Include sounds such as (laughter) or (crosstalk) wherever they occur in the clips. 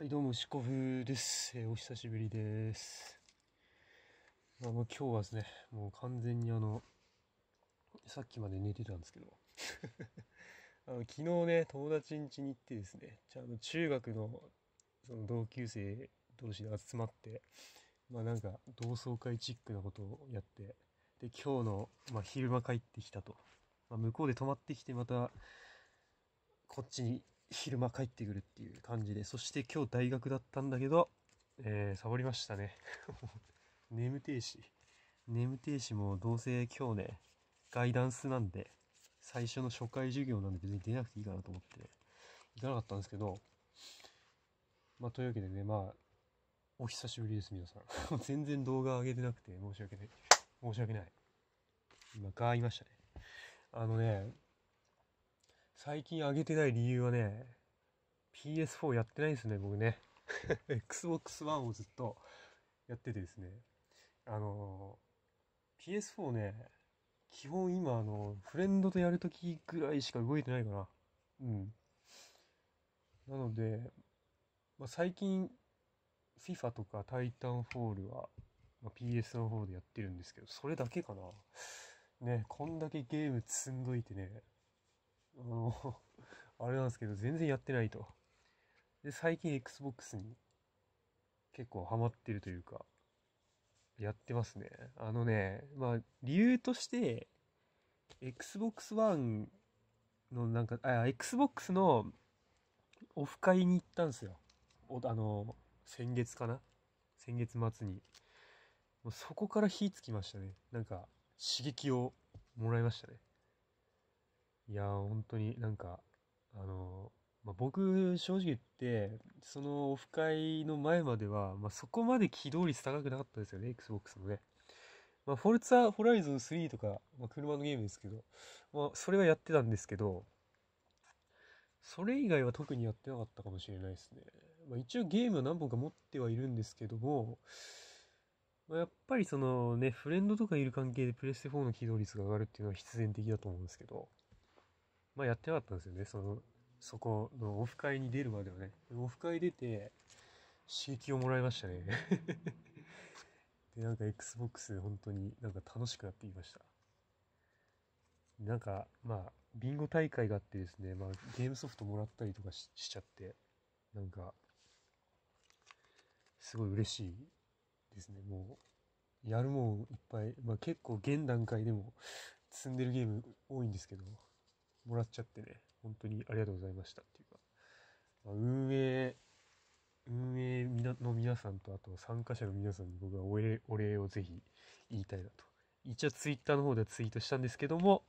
はい、どうも、シコフです。えー、お久しぶりです。まあ、もう今日はですね、もう完全にあの、さっきまで寝てたんですけど、(laughs) あの昨日ね、友達ん家に行ってですね、あの中学のその同級生同士で集まって、まあなんか同窓会チックなことをやって、で、今日の、まあ、昼間帰ってきたと。まあ、向こうで泊まってきて、また、こっちに昼間帰ってくるっていう感じで、そして今日大学だったんだけど、えー、サボりましたね。(laughs) 眠停止。眠てえもどうせ今日ね、ガイダンスなんで、最初の初回授業なんで別に出なくていいかなと思って、出行かなかったんですけど、まあ、というわけでね、まあ、お久しぶりです、皆さん。(laughs) 全然動画上げてなくて申し訳ない。申し訳ない。今、ガーいましたね。あのね、最近上げてない理由はね、PS4 やってないですね、僕ね。(laughs) Xbox One をずっとやっててですね。あの、PS4 ね、基本今、あの、フレンドとやるときぐらいしか動いてないかな。うん。なので、まあ、最近、FIFA とかタイタンフォールは、まあ、PS の方でやってるんですけど、それだけかな。ね、こんだけゲーム積んどいてね、の (laughs) あれなんですけど、全然やってないと。で、最近 Xbox に結構ハマってるというか、やってますね。あのね、まあ、理由として、Xbox One のなんか、あ、Xbox のオフ会に行ったんですよ。おあの、先月かな先月末に。もうそこから火つきましたね。なんか、刺激をもらいましたね。いや本当になんか、あのまあ、僕、正直言って、そのオフ会の前までは、まあ、そこまで起動率高くなかったですよね、Xbox のね。まあ、フォルツァ・ホライゾン3とか、まあ、車のゲームですけど、まあ、それはやってたんですけど、それ以外は特にやってなかったかもしれないですね。まあ、一応ゲームは何本か持ってはいるんですけども、まあ、やっぱりそのね、フレンドとかいる関係でプレステ4の起動率が上がるっていうのは必然的だと思うんですけど、まあ、やってなかったんですよね。その、そこのオフ会に出るまではね。オフ会出て、刺激をもらいましたね。(laughs) で、なんか Xbox で本当になんか楽しくなってきました。なんか、まあ、ビンゴ大会があってですね、まあ、ゲームソフトもらったりとかしちゃって、なんか、すごい嬉しいですね。もう、やるもんいっぱい、まあ結構現段階でも積んでるゲーム多いんですけど、もらっちゃってね、本当にありがとうございましたっていうか、まあ、運営、運営の皆さんと、あと参加者の皆さんに僕はお礼お礼をぜひ言いたいなと。一応ツイッターの方でツイートしたんですけども、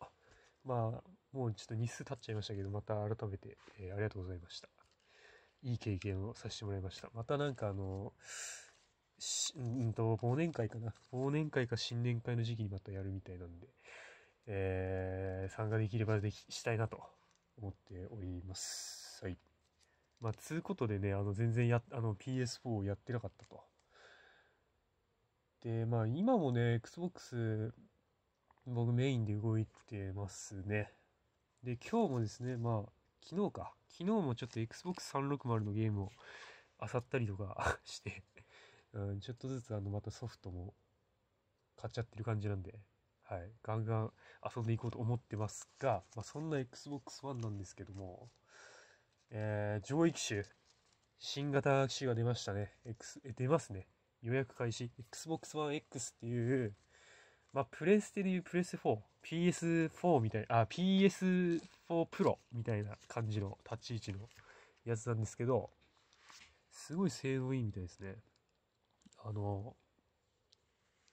まあ、もうちょっと日数経っちゃいましたけど、また改めて、えー、ありがとうございました。いい経験をさせてもらいました。またなんかあの、しんと、忘年会かな。忘年会か新年会の時期にまたやるみたいなんで、えー、参加できればできしたいなと思っております。はい。まあ、つうことでね、あの、全然や、あの、PS4 をやってなかったと。で、まあ、今もね、Xbox、僕メインで動いてますね。で、今日もですね、まあ、昨日か。昨日もちょっと Xbox360 のゲームを漁ったりとか (laughs) してうん、ちょっとずつあの、またソフトも買っちゃってる感じなんで、はい、ガンガン遊んでいこうと思ってますが、まあ、そんな Xbox One なんですけども、えー、上位機種、新型機種が出ましたね。X、え、出ますね。予約開始。Xbox One X っていう、まあ、プレステでいうプレス4、PS4 みたいな、あ、PS4 Pro みたいな感じの立ち位置のやつなんですけど、すごい性能いいみたいですね。あの、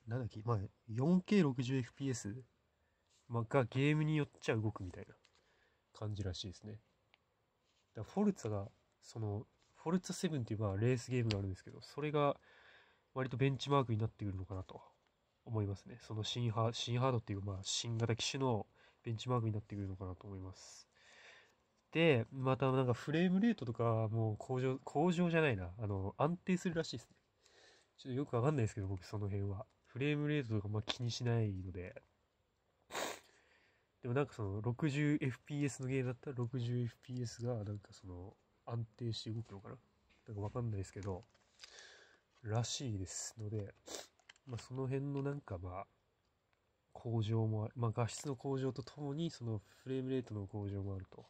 なんだっけ、まあ、4K60fps、まあ、がゲームによっちゃ動くみたいな感じらしいですね。だフォルツァが、その、フォルツァ7っていうまあレースゲームがあるんですけど、それが割とベンチマークになってくるのかなと思いますね。その新ハ新ハードっていうまあ新型機種のベンチマークになってくるのかなと思います。で、またなんかフレームレートとかもう向上、向上じゃないな。あの、安定するらしいですね。ちょっとよくわかんないですけど、僕その辺は。フレームレートとかま気にしないので、でもなんかその 60fps のゲームだったら 60fps がなんかその安定して動くのかななんかわかんないですけど、らしいですので、まあ、その辺のなんかまあ、向上もまあ、画質の向上とともにそのフレームレートの向上もあると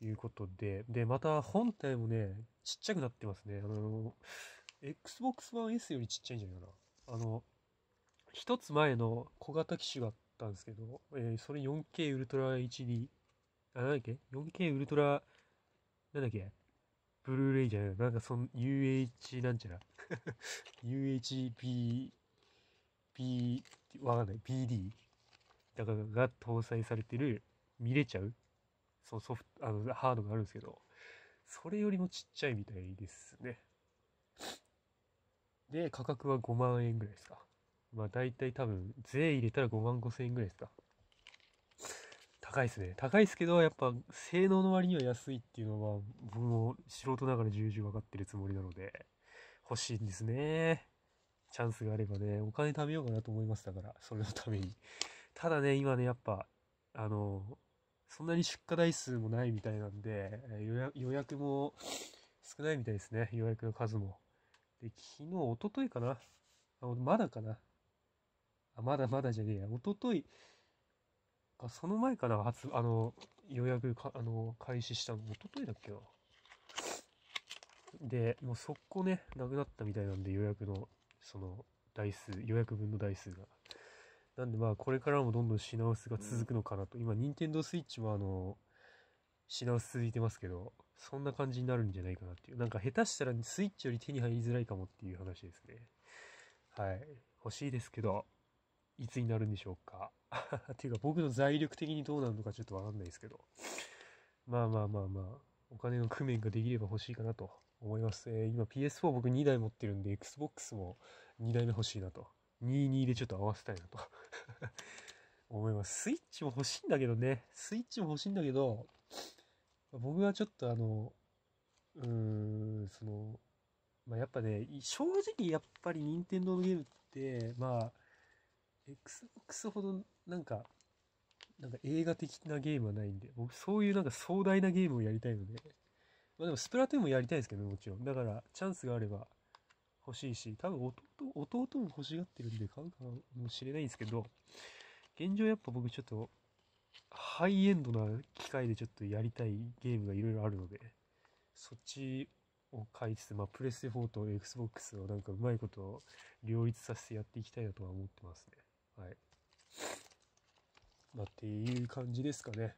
いうことで、で、また本体もね、ちっちゃくなってますね。あの、Xbox One S よりちっちゃいんじゃないかな。あの、一つ前の小型機種があったんですけど、えー、それ 4K ウルトラ HD、あ、なんだっけ ?4K ウルトラ、なんだっけブルーレイじゃないなんかその UH なんちゃら。UHB、(laughs) B、わかんない。BD? だからが搭載されてる、見れちゃうそのソフト、あの、ハードがあるんですけど、それよりもちっちゃいみたいですね。で、価格は5万円ぐらいですか。まあ大体多分、税入れたら5万5千円ぐらいですか。高いですね。高いですけど、やっぱ性能の割には安いっていうのは、僕も素人ながら重々分かってるつもりなので、欲しいんですね。チャンスがあればね、お金貯めようかなと思います。だから、それのために。ただね、今ね、やっぱ、あの、そんなに出荷台数もないみたいなんで、予約も少ないみたいですね、予約の数も。で、昨日、おとといかなあまだかなあ、まだまだじゃねえや。おととい、あ、その前かな発、あの、予約か、あの、開始したの。おとといだっけなで、もう速攻ね、なくなったみたいなんで、予約の、その、台数、予約分の台数が。なんでまあ、これからもどんどん品薄が続くのかなと。今、任天堂 switch もあの、品薄続いてますけど、そんな感じになるんじゃないかなっていう。なんか下手したらスイッチより手に入りづらいかもっていう話ですね。はい。欲しいですけど、いつになるんでしょうか。(laughs) っていうか僕の財力的にどうなるのかちょっとわかんないですけど。まあまあまあまあ、お金の工面ができれば欲しいかなと思います。えー、今 PS4 僕2台持ってるんで、Xbox も2台目欲しいなと。22でちょっと合わせたいなと (laughs) 思います。スイッチも欲しいんだけどね。スイッチも欲しいんだけど、僕はちょっとあの、うーん、その、まあ、やっぱね、正直やっぱり任天堂のゲームって、まあ、Xbox ほどなんか、なんか映画的なゲームはないんで、僕そういうなんか壮大なゲームをやりたいので、まあでもスプラトゥーンもやりたいんですけど、もちろん。だからチャンスがあれば欲しいし、多分弟弟も欲しがってるんで買うかもしれないんですけど、現状やっぱ僕ちょっとハイエンドな機械でちょっとやりたいゲームがいろいろあるので、そっちを買いつつ、まあ、プレステ4と Xbox をなんかうまいこと両立させてやっていきたいなとは思ってますね。はい。まあ、っていう感じですかね。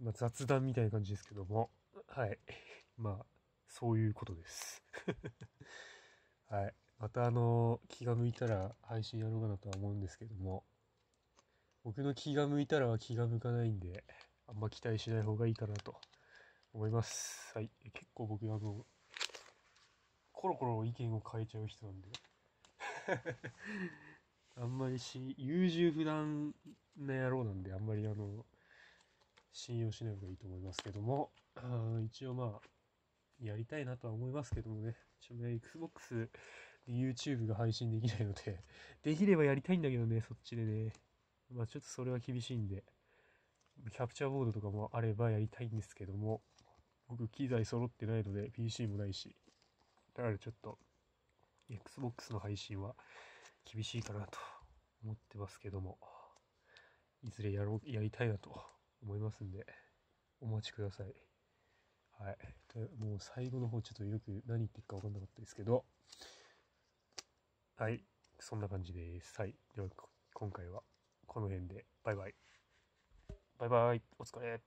まあ、雑談みたいな感じですけども、はい。(laughs) まあ、そういうことです。(laughs) はい。またあの、気が向いたら配信やろうかなとは思うんですけども、僕の気が向いたらは気が向かないんで、あんま期待しない方がいいかなと思います。はい。結構僕、あの、コロコロ意見を変えちゃう人なんで。(laughs) あんまりし、優柔不断な野郎なんで、あんまりあの、信用しない方がいいと思いますけども、あ一応まあ、やりたいなとは思いますけどもね、ちみね、Xbox で YouTube が配信できないので、できればやりたいんだけどね、そっちでね。まあちょっとそれは厳しいんで、キャプチャーボードとかもあればやりたいんですけども、僕機材揃ってないので PC もないし、だからちょっと Xbox の配信は厳しいかなと思ってますけども、いずれやろう、やりたいなと思いますんで、お待ちください。はい。もう最後の方ちょっとよく何言ってるか分かんなかったですけど、はい。そんな感じです。はい。では、今回はこの辺で。バイバイ。バイバイ。お疲れ。